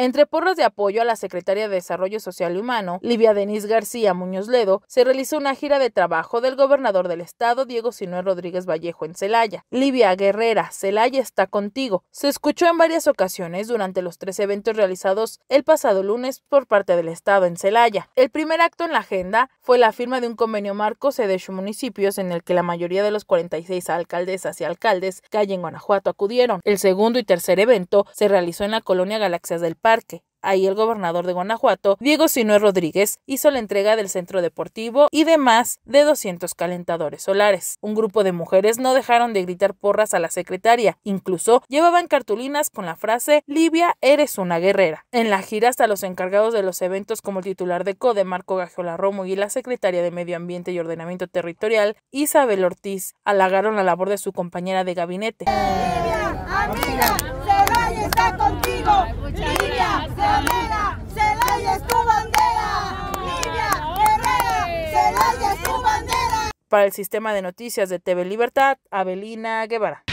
Entre porras de apoyo a la secretaria de Desarrollo Social y Humano, Livia Denis García Muñoz Ledo, se realizó una gira de trabajo del gobernador del estado, Diego Sinué Rodríguez Vallejo, en Celaya. Livia Guerrera, Celaya está contigo. Se escuchó en varias ocasiones durante los tres eventos realizados el pasado lunes por parte del estado en Celaya. El primer acto en la agenda fue la firma de un convenio marco de municipios en el que la mayoría de los 46 alcaldesas y alcaldes que hay en Guanajuato acudieron. El segundo y tercer evento se realizó en la colonia Galaxias del Parque parque. Ahí el gobernador de Guanajuato, Diego Sinué Rodríguez, hizo la entrega del centro deportivo y de más de 200 calentadores solares. Un grupo de mujeres no dejaron de gritar porras a la secretaria, incluso llevaban cartulinas con la frase Libia, eres una guerrera. En la gira hasta los encargados de los eventos como el titular de CODE, Marco Gagiola Romo, y la secretaria de Medio Ambiente y Ordenamiento Territorial, Isabel Ortiz, halagaron la labor de su compañera de gabinete. amiga! Para el sistema de noticias de TV Libertad, Abelina Guevara.